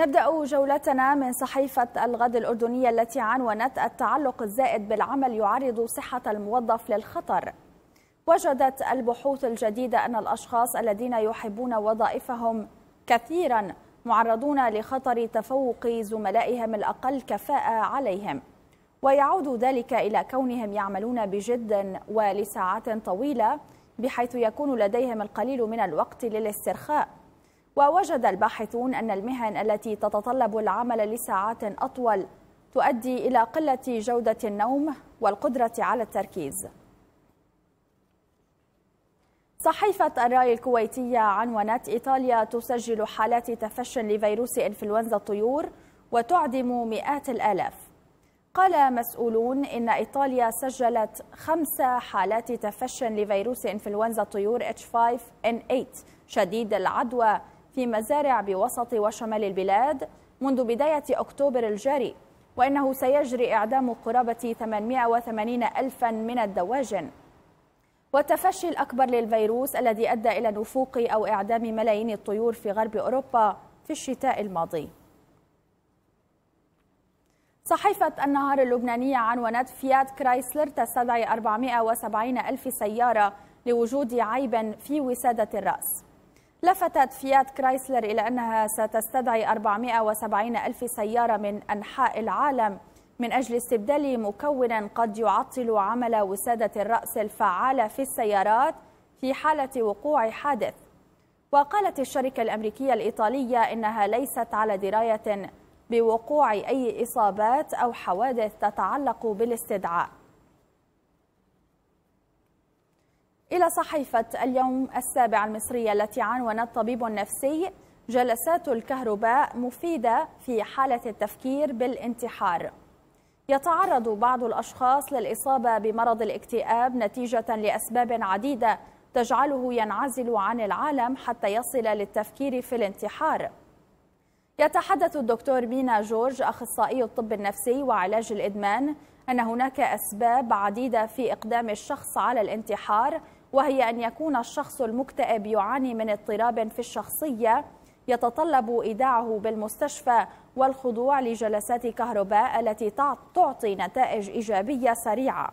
نبدأ جولتنا من صحيفة الغد الأردنية التي عنونت التعلق الزائد بالعمل يعرض صحة الموظف للخطر وجدت البحوث الجديدة أن الأشخاص الذين يحبون وظائفهم كثيرا معرضون لخطر تفوق زملائهم الأقل كفاءة عليهم ويعود ذلك إلى كونهم يعملون بجد ولساعات طويلة بحيث يكون لديهم القليل من الوقت للاسترخاء ووجد الباحثون أن المهن التي تتطلب العمل لساعات أطول تؤدي إلى قلة جودة النوم والقدرة على التركيز صحيفة الرأي الكويتية عنونت إيطاليا تسجل حالات تفش لفيروس إنفلونزا الطيور وتعدم مئات الآلاف قال مسؤولون إن إيطاليا سجلت خمس حالات تفش لفيروس إنفلونزا الطيور H5N8 شديد العدوى في مزارع بوسط وشمال البلاد منذ بداية أكتوبر الجاري وإنه سيجري إعدام قرابة 880 ألفا من الدواجن والتفشي الأكبر للفيروس الذي أدى إلى نفوق أو إعدام ملايين الطيور في غرب أوروبا في الشتاء الماضي صحيفة النهار اللبنانية عنونت فيات كرايسلر تستدعي 470 ألف سيارة لوجود عيب في وسادة الرأس لفتت فيات كرايسلر إلى أنها ستستدعي 470 ألف سيارة من أنحاء العالم من أجل استبدال مكون قد يعطل عمل وسادة الرأس الفعالة في السيارات في حالة وقوع حادث وقالت الشركة الأمريكية الإيطالية إنها ليست على دراية بوقوع أي إصابات أو حوادث تتعلق بالاستدعاء إلى صحيفة اليوم السابع المصرية التي عنونت طبيب نفسي جلسات الكهرباء مفيدة في حالة التفكير بالانتحار يتعرض بعض الأشخاص للإصابة بمرض الاكتئاب نتيجة لأسباب عديدة تجعله ينعزل عن العالم حتى يصل للتفكير في الانتحار يتحدث الدكتور مينا جورج أخصائي الطب النفسي وعلاج الإدمان أن هناك أسباب عديدة في إقدام الشخص على الانتحار وهي أن يكون الشخص المكتئب يعاني من اضطراب في الشخصية يتطلب إيداعه بالمستشفى والخضوع لجلسات كهرباء التي تعطي نتائج إيجابية سريعة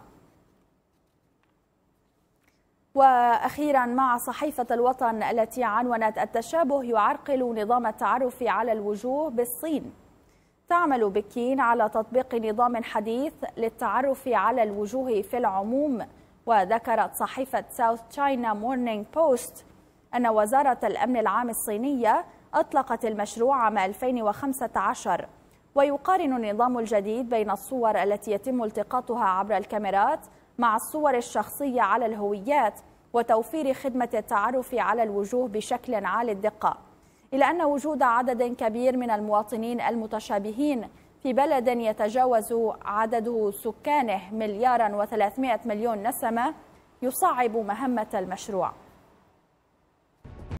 وأخيرا مع صحيفة الوطن التي عنونت التشابه يعرقل نظام التعرف على الوجوه بالصين تعمل بكين على تطبيق نظام حديث للتعرف على الوجوه في العموم وذكرت صحيفة ساوث تشاينا مورنينج بوست أن وزارة الأمن العام الصينية أطلقت المشروع عام 2015 ويقارن النظام الجديد بين الصور التي يتم التقاطها عبر الكاميرات مع الصور الشخصية على الهويات وتوفير خدمة التعرف على الوجوه بشكل عالي الدقة إلى أن وجود عدد كبير من المواطنين المتشابهين في بلد يتجاوز عدد سكانه مليارا و300 مليون نسمة يصعب مهمة المشروع